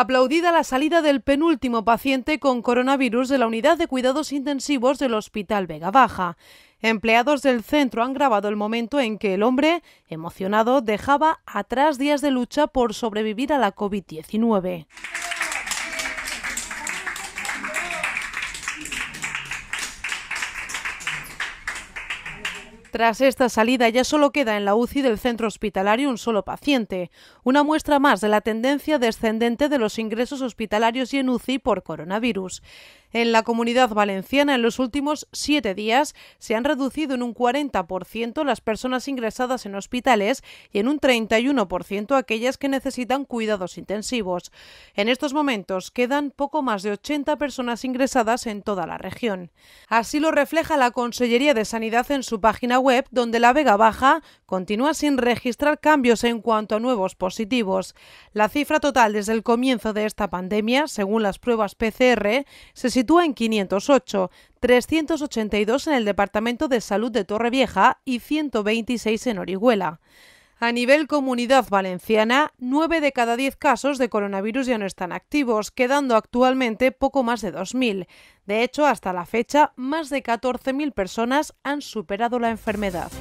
aplaudida la salida del penúltimo paciente con coronavirus de la unidad de cuidados intensivos del Hospital Vega Baja. Empleados del centro han grabado el momento en que el hombre, emocionado, dejaba atrás días de lucha por sobrevivir a la COVID-19. Tras esta salida ya solo queda en la UCI del centro hospitalario un solo paciente, una muestra más de la tendencia descendente de los ingresos hospitalarios y en UCI por coronavirus. En la comunidad valenciana, en los últimos siete días, se han reducido en un 40% las personas ingresadas en hospitales y en un 31% aquellas que necesitan cuidados intensivos. En estos momentos quedan poco más de 80 personas ingresadas en toda la región. Así lo refleja la Consellería de Sanidad en su página web, donde la Vega Baja continúa sin registrar cambios en cuanto a nuevos positivos. La cifra total desde el comienzo de esta pandemia, según las pruebas PCR, se sitúa sitúa en 508, 382 en el Departamento de Salud de Torrevieja y 126 en Orihuela. A nivel comunidad valenciana, 9 de cada 10 casos de coronavirus ya no están activos, quedando actualmente poco más de 2.000. De hecho, hasta la fecha, más de 14.000 personas han superado la enfermedad.